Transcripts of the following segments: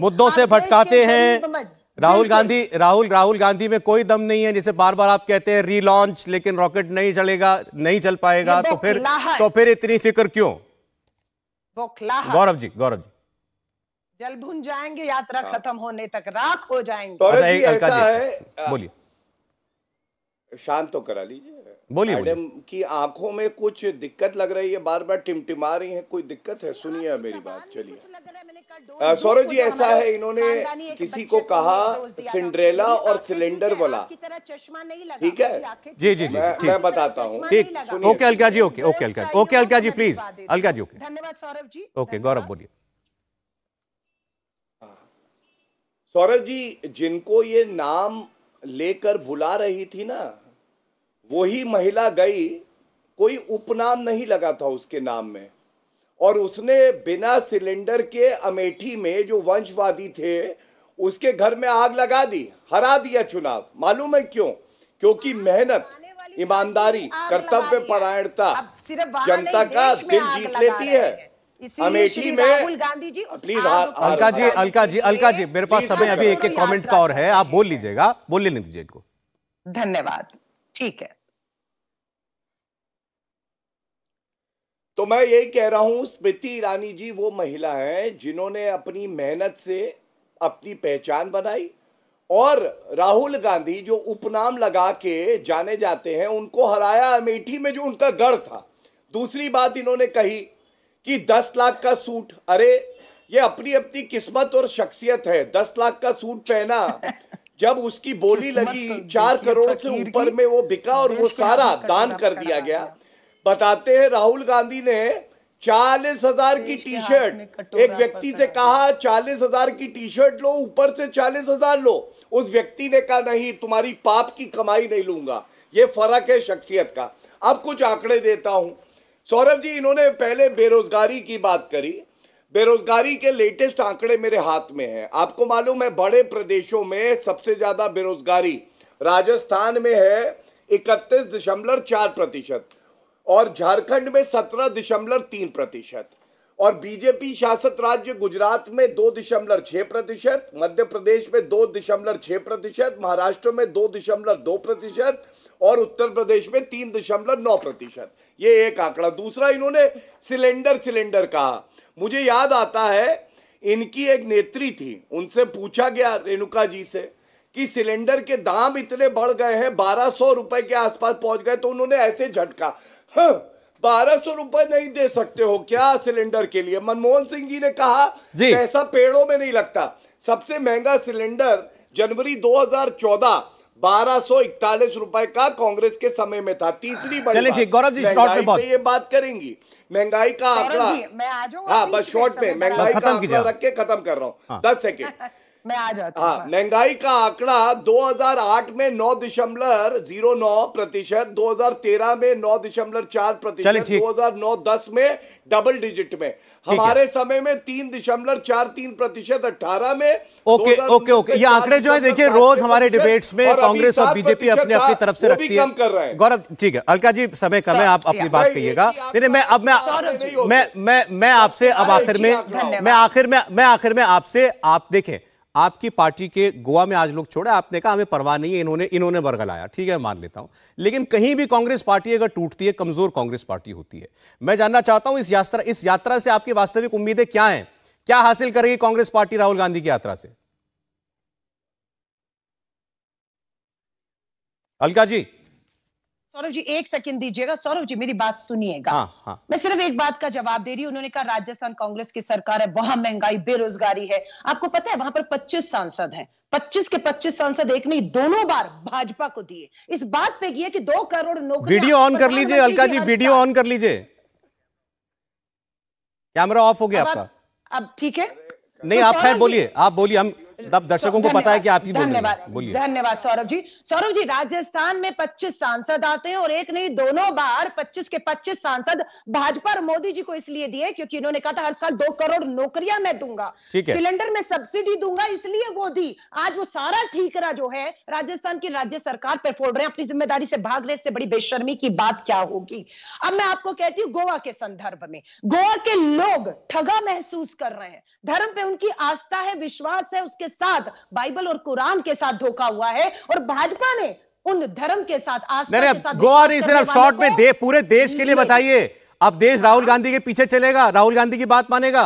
मुद्दों से भटकाते हैं राहुल गांधी राहुल राहुल गांधी में कोई दम नहीं है जैसे बार बार आप कहते हैं रीलॉन्च लेकिन रॉकेट नहीं चलेगा नहीं चल पाएगा तो फिर तो फिर इतनी फिक्र क्यों गौरव जी गौरव जी जल भुन जाएंगे यात्रा हाँ। खत्म होने तक राख हो जाएंगे ऐसा है बोलिए शांत तो करा लीजिए बोलिए मैडम की आंखों में कुछ दिक्कत लग रही है बार बार टिमटिमा रही है कोई दिक्कत है सुनिए मेरी बात चलिए सौरभ जी ऐसा है इन्होंने किसी को कहा सिंड्रेला और सिलेंडर वाला ठीक है जी जी जी मैं बताता हूँ ठीक okay Alka ji okay okay Alka okay Alka ji please Alka ji okay धन्यवाद सौरभ जी ओके गौरव बोलिए सौरभ जी जिनको ये नाम लेकर बुला रही थी ना वही महिला गई कोई उपनाम नहीं लगा था उसके नाम में और उसने बिना सिलेंडर के अमेठी में जो वंशवादी थे उसके घर में आग लगा दी हरा दिया चुनाव मालूम है क्यों क्योंकि मेहनत ईमानदारी कर्तव्य परायणता जनता का दिल जीत लेती है अमेठी में गांधी जी प्लीज अलका जी अलका जी अलका जी मेरे पास समय अभी एक एक कमेंट का और है आप बोल लीजिएगा लेने दीजिए इनको धन्यवाद ठीक है तो मैं यही कह रहा हूं स्मृति ईरानी जी वो महिला हैं जिन्होंने अपनी मेहनत से अपनी पहचान बनाई और राहुल गांधी जो उपनाम लगा के जाने जाते हैं उनको हराया अमेठी में जो उनका गढ़ था दूसरी बात इन्होंने कही कि दस लाख का सूट अरे ये अपनी अपनी किस्मत और शख्सियत है दस लाख का सूट पहना जब उसकी बोली लगी तो चार करोड़ से ऊपर में वो बिका और वो सारा दान कर दिया गया बताते हैं राहुल गांधी ने चालीस हजार की टी शर्ट एक व्यक्ति से कहा चालीस हजार की टी शर्ट लो ऊपर से चालीस हजार लो उस व्यक्ति ने कहा नहीं तुम्हारी पाप की कमाई नहीं लूंगा ये फर्क है शख्सियत का अब कुछ आंकड़े देता हूं सौरभ जी इन्होंने पहले बेरोजगारी की बात करी बेरोजगारी के लेटेस्ट आंकड़े मेरे हाथ में हैं आपको मालूम है बड़े प्रदेशों में सबसे ज़्यादा बेरोजगारी राजस्थान में है इकतीस दशमलव चार प्रतिशत और झारखंड में सत्रह दशमलव तीन प्रतिशत और बीजेपी शासित राज्य गुजरात में दो दशमलव छह प्रतिशत मध्य प्रदेश में दो दशमलव छह प्रतिशत महाराष्ट्र में दो दशमलव दो प्रतिशत और उत्तर प्रदेश में तीन दशमलव नौ प्रतिशत ये एक आंकड़ा दूसरा इन्होंने सिलेंडर सिलेंडर कहा मुझे याद आता है इनकी एक नेत्री थी उनसे पूछा गया रेणुका जी से कि सिलेंडर के दाम इतने बढ़ गए हैं बारह सौ रुपए के आसपास पहुंच गए तो उन्होंने ऐसे झटका हाँ, बारह सौ रुपए नहीं दे सकते हो क्या सिलेंडर के लिए मनमोहन सिंह जी ने कहा ऐसा पेड़ों में नहीं लगता सबसे महंगा सिलेंडर जनवरी 2014 बारह सौ इकतालीस रुपए का कांग्रेस के समय में था तीसरी बड़ी ठीक गौरव जी शॉर्ट में बहुत ये बात करेंगी महंगाई का आंकड़ा हाँ बस शॉर्ट में महंगाई का आंकड़ा रख के खत्म कर रहा हूँ हाँ। दस सेकेंड मैं आ जाता हूँ हाँ, हाँ। महंगाई का आंकड़ा 2008 में नौ दशमलव जीरो नौ प्रतिशत दो में नौ दशमलव चार प्रतिशत दो हजार नौ दस में डबल डिजिट में हमारे समय में तीन दशमलव चार तीन प्रतिशत अठारह में ओके ओके ओके ये आंकड़े जो है देखिए रोज हमारे डिबेट्स में कांग्रेस और बीजेपी अपने अपनी तरफ से रखती है गौरव ठीक है अलका जी समय कम है आप अपनी बात कहिएगा नहीं मैं अब मैं मैं मैं आपसे अब आखिर में मैं आखिर में मैं आखिर में आपसे आप देखें आपकी पार्टी के गोवा में आज लोग छोड़े आपने कहा हमें परवाह नहीं है इन्होंने इन्होंने बरगलाया ठीक है मान लेता हूं लेकिन कहीं भी कांग्रेस पार्टी अगर टूटती है कमजोर कांग्रेस पार्टी होती है मैं जानना चाहता हूं इस यात्रा इस यात्रा से आपकी वास्तविक उम्मीदें क्या हैं क्या हासिल करेगी कांग्रेस पार्टी राहुल गांधी की यात्रा से अलका जी सौरभ जी एक सेकंड दीजिएगा सौरभ जी मेरी बात सुनिएगा हाँ, हाँ. मैं सिर्फ एक बात का जवाब दे रही हूँ उन्होंने कहा राजस्थान कांग्रेस की सरकार है वहां महंगाई बेरोजगारी है आपको पता है वहां पर 25 सांसद हैं 25 के 25 सांसद एक नहीं दोनों बार भाजपा को दिए इस बात पे किया कि दो करोड़ नौकरी वीडियो ऑन कर लीजिए अलका जी वीडियो ऑन कर लीजिए कैमरा ऑफ हो गया आपका अब ठीक है नहीं तो आप खैर बोलिए आप बोलिए हम तब दर्शकों को पता है कि आप ही धन्यवाद धन्यवाद सौरभ जी सौरभ जी राजस्थान में 25 सांसद आते हैं और एक नहीं दोनों बार 25 के 25 सांसद भाजपा और मोदी जी को इसलिए दिए क्योंकि इन्होंने कहा था हर साल दो करोड़ नौकरियां मैं दूंगा सिलेंडर में सब्सिडी दूंगा इसलिए वो दी आज वो सारा ठीकरा जो है राजस्थान की राज्य सरकार पर फोड़ रहे हैं अपनी जिम्मेदारी से भाग रहे इससे बड़ी बेशर्मी की बात क्या होगी अब मैं आपको कहती हूँ गोवा के संदर्भ में गोवा के लोग ठगा महसूस कर रहे हैं धर्म पे उनकी आस्था है विश्वास है उसके के साथ बाइबल और कुरान के साथ धोखा हुआ है और भाजपा ने उन धर्म के साथ गोवा नहीं सिर्फ शॉर्ट में दे पूरे देश के लिए बताइए अब देश राहुल गांधी के पीछे चलेगा राहुल गांधी की बात मानेगा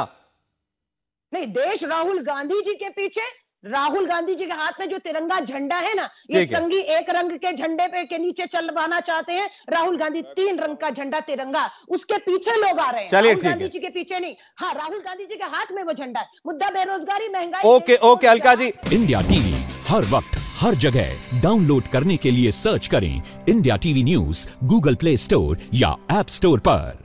नहीं देश राहुल गांधी जी के पीछे राहुल गांधी जी के हाथ में जो तिरंगा झंडा है ना ये संगी एक रंग के झंडे पे के नीचे चलवाना चाहते हैं राहुल गांधी तो तीन रंग का झंडा तिरंगा उसके पीछे लोग आ रहे हैं राहुल गांधी जी के पीछे नहीं हाँ राहुल गांधी जी के हाथ में वो झंडा है मुद्दा बेरोजगारी महंगाई okay okay Alka ji India TV हर वक्त हर जगह डाउनलोड करने के लिए सर्च करें India TV news Google Play Store या एप स्टोर पर